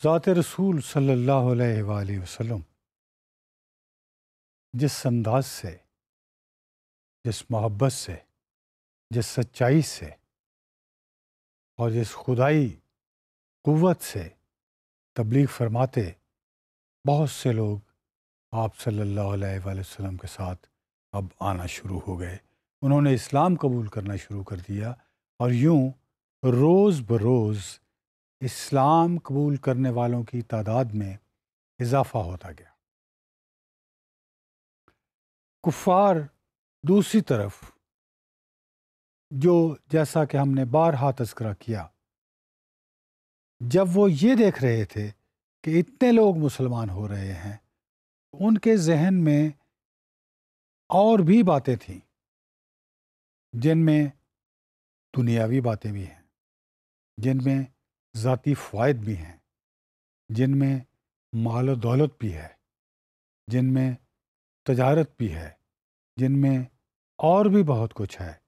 ज़ात रसूल सल्ला वसम जिस अंदाज से जिस मोहब्बत से जिस सच्चाई से और जिस खुदाई क़वत से तबलीग फरमाते बहुत से लोग आप सल्लल्लाहु अलैहि के साथ अब आना शुरू हो गए उन्होंने इस्लाम कबूल करना शुरू कर दिया और यूँ रोज़ बरोज़ इस्लाम कबूल करने वालों की तादाद में इजाफा होता गया कुफार दूसरी तरफ जो जैसा कि हमने बारहा तस्करा किया जब वो ये देख रहे थे कि इतने लोग मुसलमान हो रहे हैं उनके जहन में और भी बातें थी जिनमें दुनियावी बातें भी हैं जिनमें ज़ाती फ़वाद भी हैं जिनमें माल दौलत भी है जिनमें तजारत भी है जिनमें और भी बहुत कुछ है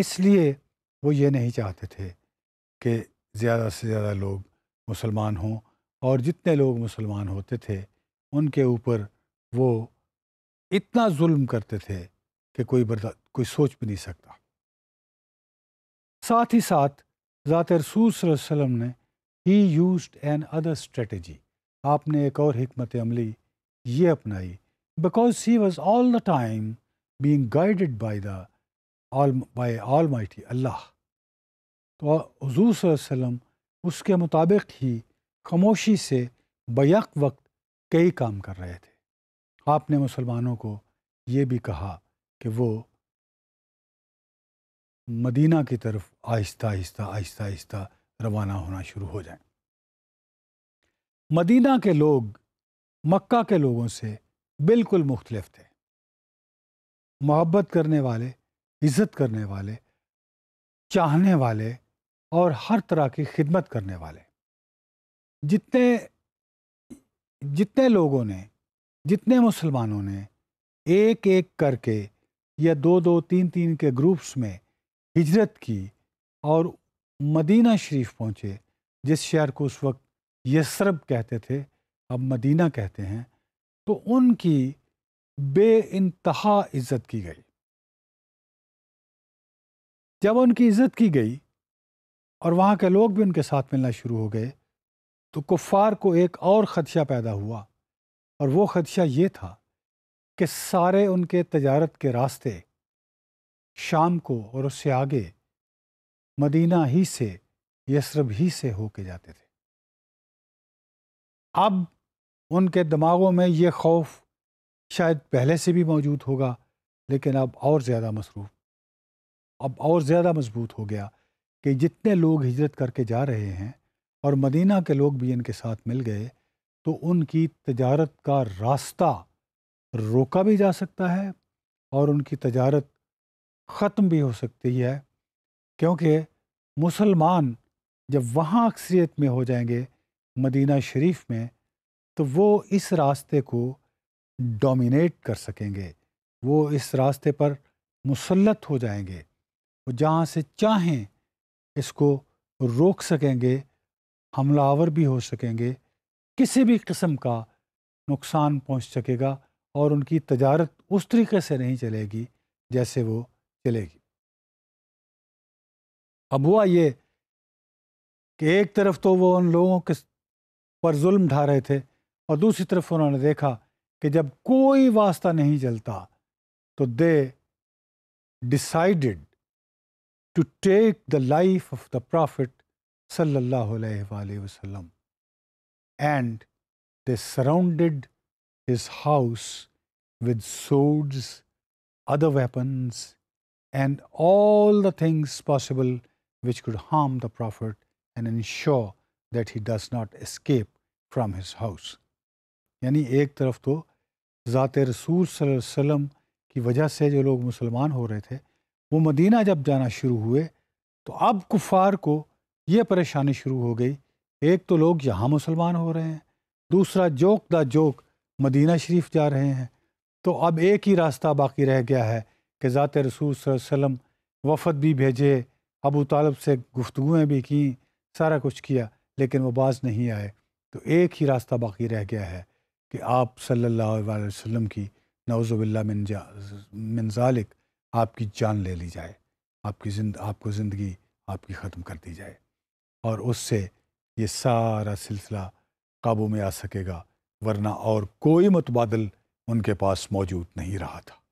इसलिए वो ये नहीं चाहते थे कि ज़्यादा से ज़्यादा लोग मुसलमान हों और जितने लोग मुसलमान होते थे उनके ऊपर वो इतना जुल्म करते थे कि कोई बर्दा कोई सोच भी नहीं सकता साथ ही साथ ज़ात रसूल वसम ने ही यूज एन अदर स्ट्रेटजी आपने एक और हमत अमली ये अपनाई because he was all the time being guided by the all almighty Allah तो हजूर वसम उसके मुताबिक ही खामोशी से बैक वक्त कई काम कर रहे थे आपने मुसलमानों को ये भी कहा कि वो मदीना की तरफ आहिस्ता आहिस्ता आहिस्ता आहिस्ता रवाना होना शुरू हो जाएं। मदीना के लोग मक्का के लोगों से बिल्कुल मुख्तलफ थे मोहब्बत करने वाले इज़्ज़त करने वाले चाहने वाले और हर तरह की खिदमत करने वाले जितने जितने लोगों ने जितने मुसलमानों ने एक एक करके या दो दो तीन तीन के ग्रुप्स में हिजरत की और मदीना शरीफ पहुँचे जिस शहर को उस वक्त यसरब कहते थे अब मदीना कहते हैं तो उनकी बे इंतहा इज़्ज़त की गई जब उनकी इज़्ज़त की गई और वहाँ के लोग भी उनके साथ मिलना शुरू हो गए तो कुफ़ार को एक और ख़दशा पैदा हुआ और वो ख़दशा ये था कि सारे उनके तजारत के रास्ते शाम को और उससे आगे मदीना ही से यसरब ही से होके जाते थे अब उनके दिमागों में ये खौफ शायद पहले से भी मौजूद होगा लेकिन अब और ज़्यादा मसरूफ अब और ज़्यादा मजबूत हो गया कि जितने लोग हिजरत करके जा रहे हैं और मदीना के लोग भी इनके साथ मिल गए तो उनकी तजारत का रास्ता रोका भी जा सकता है और उनकी तजारत ख़त्म भी हो सकती है क्योंकि मुसलमान जब वहाँ अक्सरियत में हो जाएंगे मदीना शरीफ में तो वो इस रास्ते को डोमिनेट कर सकेंगे वो इस रास्ते पर मुसलत हो जाएंगे वो जहाँ से चाहें इसको रोक सकेंगे हमलावर भी हो सकेंगे किसी भी किस्म का नुकसान पहुँच सकेगा और उनकी तजारत उस तरीके से नहीं चलेगी जैसे वो चलेगी अब हुआ ये कि एक तरफ तो वो उन लोगों के पर जुल्म ढा रहे थे और दूसरी तरफ उन्होंने देखा कि जब कोई वास्ता नहीं चलता तो they decided to take the life of the prophet सल्लल्लाहु अलैहि वसल्लम and they surrounded his house with swords, other weapons, and all the things possible which could harm the Prophet and ensure that he does not escape from his house. यानी एक तरफ तो ज़ात रसूल वसम की वजह से जो लोग मुसलमान हो रहे थे वो मदीना जब जाना शुरू हुए तो अब कुफार को ये परेशानी शुरू हो गई एक तो लोग यहाँ मुसलमान हो रहे हैं दूसरा जोक द जोक मदीना शरीफ जा रहे हैं तो अब एक ही रास्ता बाकी रह गया है कि ज़ात रसूल वसम वफद भी भेजे अबू तालब से गुफ्तुएँ भी की सारा कुछ किया लेकिन वो बाज नहीं आए तो एक ही रास्ता बाकी रह गया है कि आप सल्लल्लाहु अलैहि वसल्लम की नवज़बिल्ला मिन मिनजालिक आपकी जान ले ली जाए आपकी जिंद आपको ज़िंदगी आपकी ख़त्म कर दी जाए और उससे ये सारा सिलसिला काबू में आ सकेगा वरना और कोई मुतबादल उनके पास मौजूद नहीं रहा था